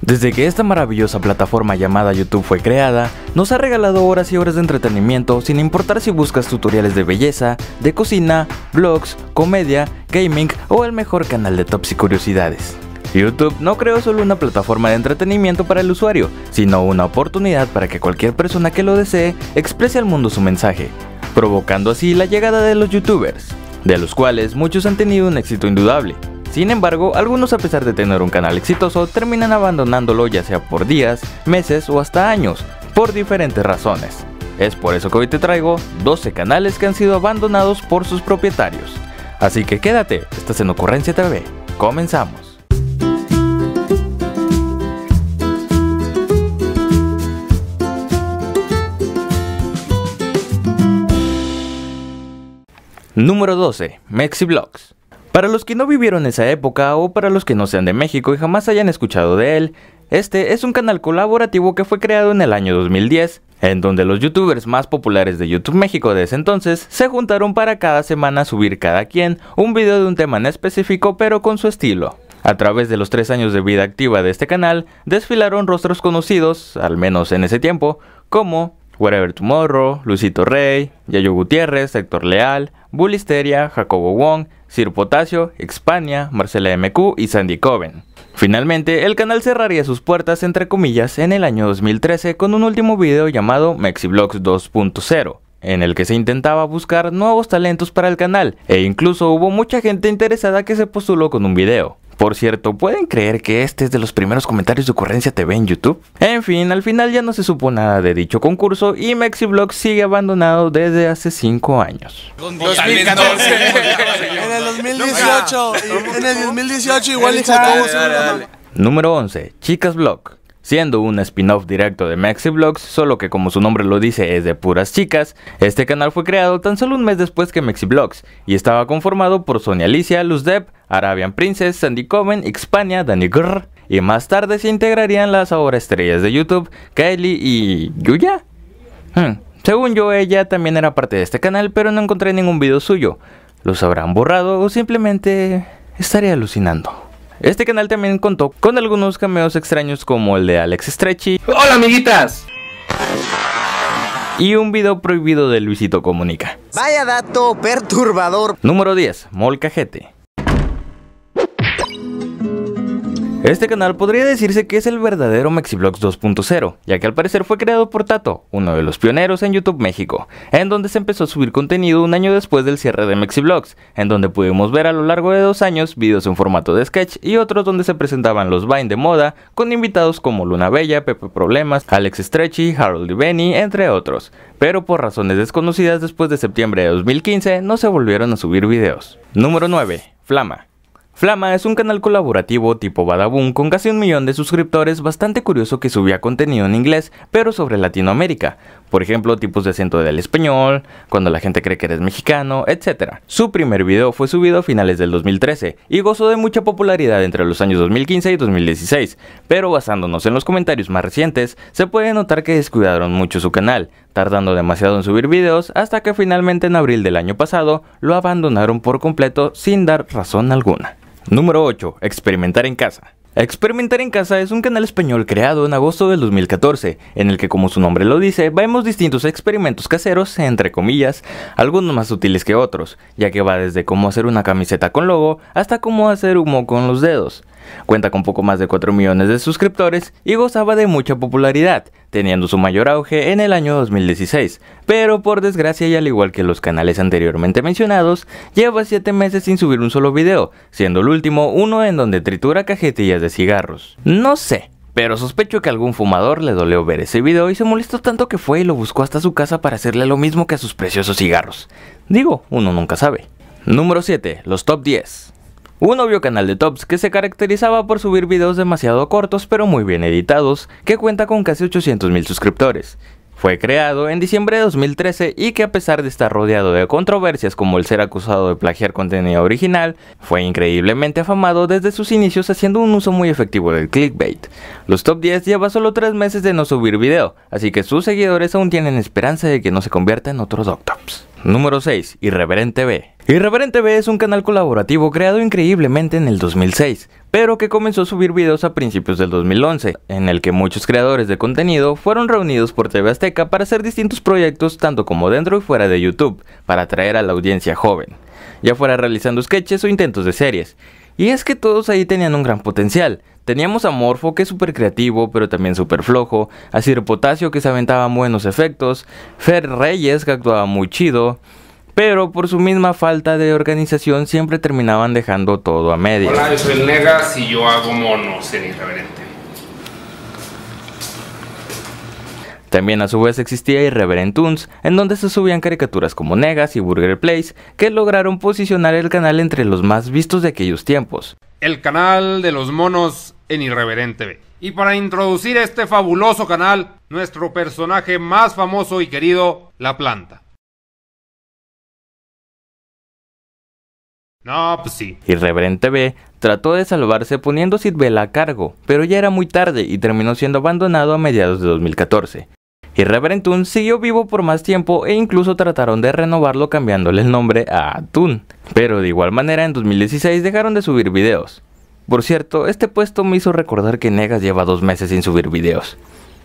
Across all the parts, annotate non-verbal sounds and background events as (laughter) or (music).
Desde que esta maravillosa plataforma llamada YouTube fue creada, nos ha regalado horas y horas de entretenimiento sin importar si buscas tutoriales de belleza, de cocina, blogs, comedia, gaming o el mejor canal de tops y curiosidades. YouTube no creó solo una plataforma de entretenimiento para el usuario, sino una oportunidad para que cualquier persona que lo desee exprese al mundo su mensaje, provocando así la llegada de los youtubers, de los cuales muchos han tenido un éxito indudable, sin embargo, algunos a pesar de tener un canal exitoso terminan abandonándolo ya sea por días, meses o hasta años, por diferentes razones. Es por eso que hoy te traigo 12 canales que han sido abandonados por sus propietarios. Así que quédate, estás en Ocurrencia TV. Comenzamos. Número 12. MexiVlogs. Para los que no vivieron esa época o para los que no sean de México y jamás hayan escuchado de él, este es un canal colaborativo que fue creado en el año 2010, en donde los youtubers más populares de YouTube México de ese entonces se juntaron para cada semana subir cada quien un video de un tema en específico pero con su estilo. A través de los tres años de vida activa de este canal, desfilaron rostros conocidos, al menos en ese tiempo, como Wherever Tomorrow, Luisito Rey, Yayo Gutiérrez, Héctor Leal, Bulisteria, Jacobo Wong, Sir Potasio, Expania, Marcela MQ y Sandy Coven. Finalmente, el canal cerraría sus puertas entre comillas en el año 2013 con un último video llamado MexiVlogs 2.0 en el que se intentaba buscar nuevos talentos para el canal e incluso hubo mucha gente interesada que se postuló con un video. Por cierto, ¿pueden creer que este es de los primeros comentarios de Ocurrencia TV en YouTube? En fin, al final ya no se supo nada de dicho concurso y MexiBlog sigue abandonado desde hace 5 años. (laughs) en el 2018. En el 2018 igual Número 11. Chicas Blog siendo un spin-off directo de Maxi solo que como su nombre lo dice es de puras chicas. Este canal fue creado tan solo un mes después que Maxi y estaba conformado por Sonia Alicia, Luz Arabian Princess, Sandy Coven, Xpania, Danny y más tarde se integrarían las ahora estrellas de YouTube, Kylie y Yuya. Hmm, según yo, ella también era parte de este canal, pero no encontré ningún video suyo. ¿Los habrán borrado o simplemente estaré alucinando? Este canal también contó con algunos cameos extraños como el de Alex Stretchy. ¡Hola amiguitas! Y un video prohibido de Luisito Comunica. Vaya dato perturbador. Número 10. Molcajete. Este canal podría decirse que es el verdadero MexiVlogs 2.0, ya que al parecer fue creado por Tato, uno de los pioneros en YouTube México, en donde se empezó a subir contenido un año después del cierre de MexiVlogs, en donde pudimos ver a lo largo de dos años videos en formato de sketch y otros donde se presentaban los Vine de moda con invitados como Luna Bella, Pepe Problemas, Alex Stretchy, Harold y Benny, entre otros, pero por razones desconocidas después de septiembre de 2015 no se volvieron a subir videos. Número 9. Flama. Flama es un canal colaborativo tipo Badaboom con casi un millón de suscriptores bastante curioso que subía contenido en inglés, pero sobre Latinoamérica. Por ejemplo, tipos de acento del español, cuando la gente cree que eres mexicano, etc. Su primer video fue subido a finales del 2013 y gozó de mucha popularidad entre los años 2015 y 2016, pero basándonos en los comentarios más recientes, se puede notar que descuidaron mucho su canal, tardando demasiado en subir videos hasta que finalmente en abril del año pasado lo abandonaron por completo sin dar razón alguna. Número 8. Experimentar en casa. Experimentar en Casa es un canal español creado en agosto del 2014, en el que como su nombre lo dice, vemos distintos experimentos caseros, entre comillas, algunos más útiles que otros, ya que va desde cómo hacer una camiseta con logo hasta cómo hacer humo con los dedos. Cuenta con poco más de 4 millones de suscriptores y gozaba de mucha popularidad, teniendo su mayor auge en el año 2016, pero por desgracia y al igual que los canales anteriormente mencionados, lleva 7 meses sin subir un solo video, siendo el último uno en donde tritura cajetillas de cigarros. No sé, pero sospecho que algún fumador le dolió ver ese video y se molestó tanto que fue y lo buscó hasta su casa para hacerle lo mismo que a sus preciosos cigarros. Digo, uno nunca sabe. Número 7. Los top 10. Un obvio canal de tops que se caracterizaba por subir videos demasiado cortos pero muy bien editados, que cuenta con casi 800.000 suscriptores. Fue creado en diciembre de 2013 y que a pesar de estar rodeado de controversias como el ser acusado de plagiar contenido original, fue increíblemente afamado desde sus inicios haciendo un uso muy efectivo del clickbait. Los top 10 lleva solo 3 meses de no subir video, así que sus seguidores aún tienen esperanza de que no se convierta en otros top Número 6. Irreverente B. Irreverente TV es un canal colaborativo creado increíblemente en el 2006, pero que comenzó a subir videos a principios del 2011, en el que muchos creadores de contenido fueron reunidos por TV Azteca para hacer distintos proyectos tanto como dentro y fuera de YouTube, para atraer a la audiencia joven, ya fuera realizando sketches o intentos de series. Y es que todos ahí tenían un gran potencial. Teníamos a Morfo que es súper creativo pero también súper flojo, a Ciro Potasio que se aventaba buenos efectos, Fer Reyes que actuaba muy chido, pero por su misma falta de organización siempre terminaban dejando todo a medio. Hola, yo Negas y yo hago monos en Irreverente. También a su vez existía Irreverent en donde se subían caricaturas como Negas y Burger Place, que lograron posicionar el canal entre los más vistos de aquellos tiempos. El canal de los monos en Irreverente TV. Y para introducir este fabuloso canal, nuestro personaje más famoso y querido, La Planta. Pues Irreverente B trató de salvarse poniendo vela a cargo, pero ya era muy tarde y terminó siendo abandonado a mediados de 2014. Irreverentun siguió vivo por más tiempo e incluso trataron de renovarlo cambiándole el nombre a Toon. pero de igual manera en 2016 dejaron de subir videos. Por cierto, este puesto me hizo recordar que Negas lleva dos meses sin subir videos.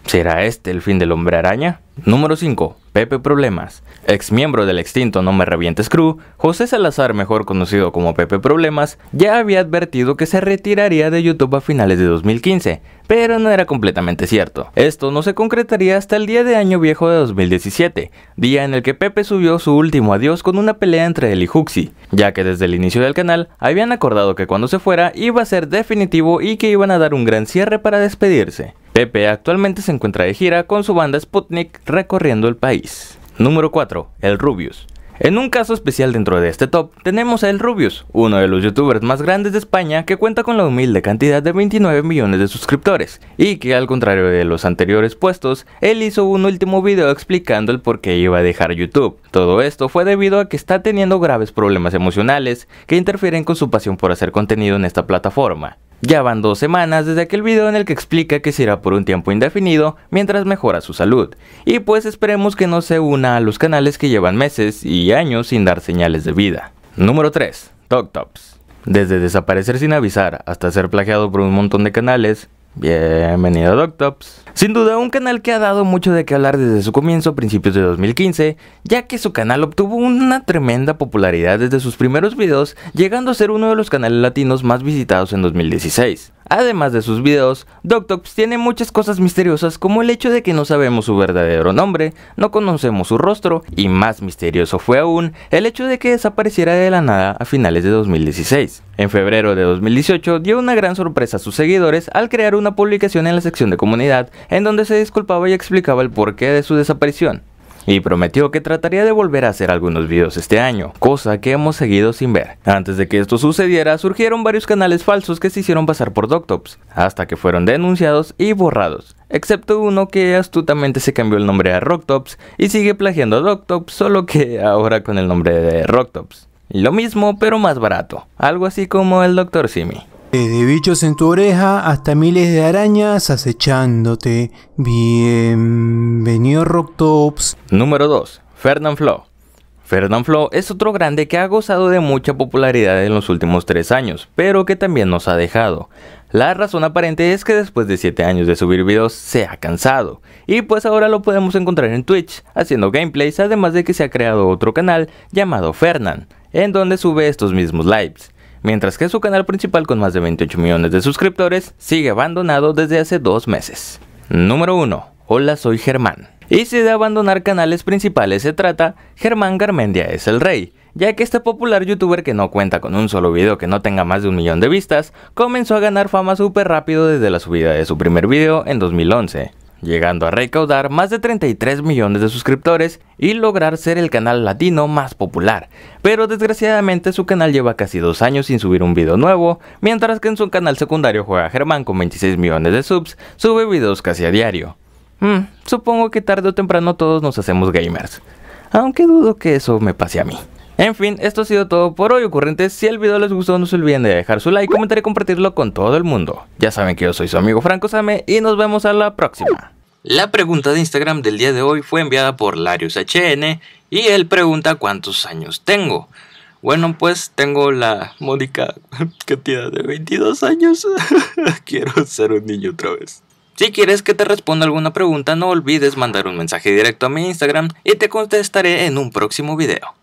¿Será este el fin del hombre araña? Número 5. Pepe Problemas. Ex miembro del extinto No Me Revientes Crew, José Salazar, mejor conocido como Pepe Problemas, ya había advertido que se retiraría de YouTube a finales de 2015, pero no era completamente cierto. Esto no se concretaría hasta el día de año viejo de 2017, día en el que Pepe subió su último adiós con una pelea entre él y ya que desde el inicio del canal habían acordado que cuando se fuera iba a ser definitivo y que iban a dar un gran cierre para despedirse. Pepe actualmente se encuentra de gira con su banda Sputnik recorriendo el país. Número 4. El Rubius. En un caso especial dentro de este top, tenemos a El Rubius, uno de los youtubers más grandes de España que cuenta con la humilde cantidad de 29 millones de suscriptores, y que al contrario de los anteriores puestos, él hizo un último video explicando el por qué iba a dejar YouTube. Todo esto fue debido a que está teniendo graves problemas emocionales que interfieren con su pasión por hacer contenido en esta plataforma. Ya van dos semanas desde aquel video en el que explica que se irá por un tiempo indefinido mientras mejora su salud, y pues esperemos que no se una a los canales que llevan meses y años sin dar señales de vida. Número 3. Tops. Desde desaparecer sin avisar hasta ser plagiado por un montón de canales, Bienvenido a DocTops. Sin duda, un canal que ha dado mucho de qué hablar desde su comienzo a principios de 2015, ya que su canal obtuvo una tremenda popularidad desde sus primeros videos, llegando a ser uno de los canales latinos más visitados en 2016. Además de sus videos, DocTops tiene muchas cosas misteriosas como el hecho de que no sabemos su verdadero nombre, no conocemos su rostro y más misterioso fue aún el hecho de que desapareciera de la nada a finales de 2016. En febrero de 2018 dio una gran sorpresa a sus seguidores al crear una publicación en la sección de comunidad en donde se disculpaba y explicaba el porqué de su desaparición. Y prometió que trataría de volver a hacer algunos videos este año, cosa que hemos seguido sin ver. Antes de que esto sucediera, surgieron varios canales falsos que se hicieron pasar por Doctops, hasta que fueron denunciados y borrados, excepto uno que astutamente se cambió el nombre a Rocktops y sigue plagiando a Doctops, solo que ahora con el nombre de Rocktops. Lo mismo pero más barato, algo así como el Dr. Simi. Desde bichos en tu oreja hasta miles de arañas acechándote. Bienvenido Rocktops. Número 2. Fernand Flo. Fernand Flo es otro grande que ha gozado de mucha popularidad en los últimos 3 años, pero que también nos ha dejado. La razón aparente es que después de 7 años de subir videos se ha cansado, y pues ahora lo podemos encontrar en Twitch, haciendo gameplays, además de que se ha creado otro canal llamado Fernand, en donde sube estos mismos lives, mientras que su canal principal con más de 28 millones de suscriptores sigue abandonado desde hace dos meses. Número 1. Hola, soy Germán. Y si de abandonar canales principales se trata, Germán Garmendia es el rey, ya que este popular youtuber que no cuenta con un solo video que no tenga más de un millón de vistas, comenzó a ganar fama súper rápido desde la subida de su primer video en 2011 llegando a recaudar más de 33 millones de suscriptores y lograr ser el canal latino más popular. Pero desgraciadamente su canal lleva casi dos años sin subir un video nuevo, mientras que en su canal secundario Juega Germán con 26 millones de subs sube videos casi a diario. Hmm, supongo que tarde o temprano todos nos hacemos gamers. Aunque dudo que eso me pase a mí. En fin, esto ha sido todo por hoy, ocurrentes. Si el video les gustó, no se olviden de dejar su like, comentar y compartirlo con todo el mundo. Ya saben que yo soy su amigo Franco Same y nos vemos a la próxima. La pregunta de Instagram del día de hoy fue enviada por Larius HN y él pregunta cuántos años tengo. Bueno, pues tengo la módica (laughs) cantidad de 22 años. (laughs) Quiero ser un niño otra vez. Si quieres que te responda alguna pregunta, no olvides mandar un mensaje directo a mi Instagram y te contestaré en un próximo video.